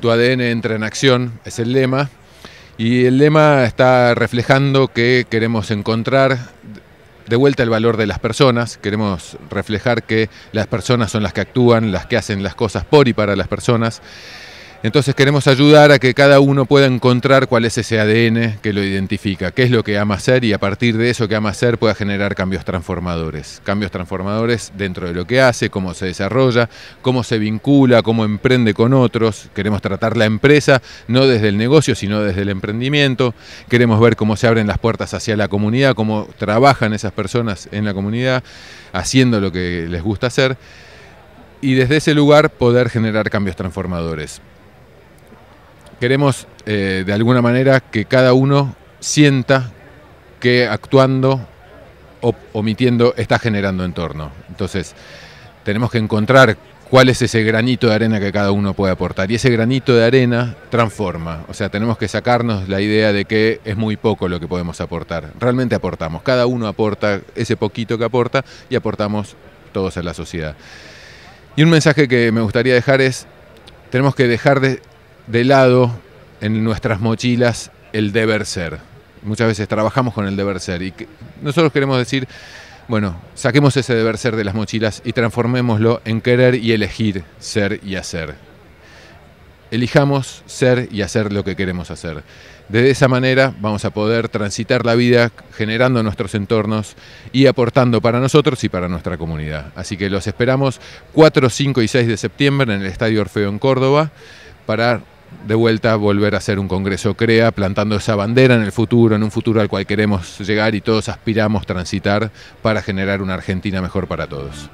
Tu ADN entra en acción, es el lema. Y el lema está reflejando que queremos encontrar de vuelta el valor de las personas, queremos reflejar que las personas son las que actúan, las que hacen las cosas por y para las personas. Entonces queremos ayudar a que cada uno pueda encontrar cuál es ese ADN que lo identifica, qué es lo que ama hacer y a partir de eso que ama hacer pueda generar cambios transformadores. Cambios transformadores dentro de lo que hace, cómo se desarrolla, cómo se vincula, cómo emprende con otros. Queremos tratar la empresa no desde el negocio, sino desde el emprendimiento. Queremos ver cómo se abren las puertas hacia la comunidad, cómo trabajan esas personas en la comunidad, haciendo lo que les gusta hacer. Y desde ese lugar poder generar cambios transformadores queremos eh, de alguna manera que cada uno sienta que actuando o omitiendo está generando entorno. Entonces, tenemos que encontrar cuál es ese granito de arena que cada uno puede aportar. Y ese granito de arena transforma. O sea, tenemos que sacarnos la idea de que es muy poco lo que podemos aportar. Realmente aportamos. Cada uno aporta ese poquito que aporta y aportamos todos a la sociedad. Y un mensaje que me gustaría dejar es, tenemos que dejar de de lado en nuestras mochilas el deber ser. Muchas veces trabajamos con el deber ser y nosotros queremos decir, bueno, saquemos ese deber ser de las mochilas y transformémoslo en querer y elegir ser y hacer. Elijamos ser y hacer lo que queremos hacer. De esa manera vamos a poder transitar la vida generando nuestros entornos y aportando para nosotros y para nuestra comunidad. Así que los esperamos 4, 5 y 6 de septiembre en el Estadio Orfeo en Córdoba para de vuelta volver a hacer un Congreso CREA, plantando esa bandera en el futuro, en un futuro al cual queremos llegar y todos aspiramos transitar para generar una Argentina mejor para todos.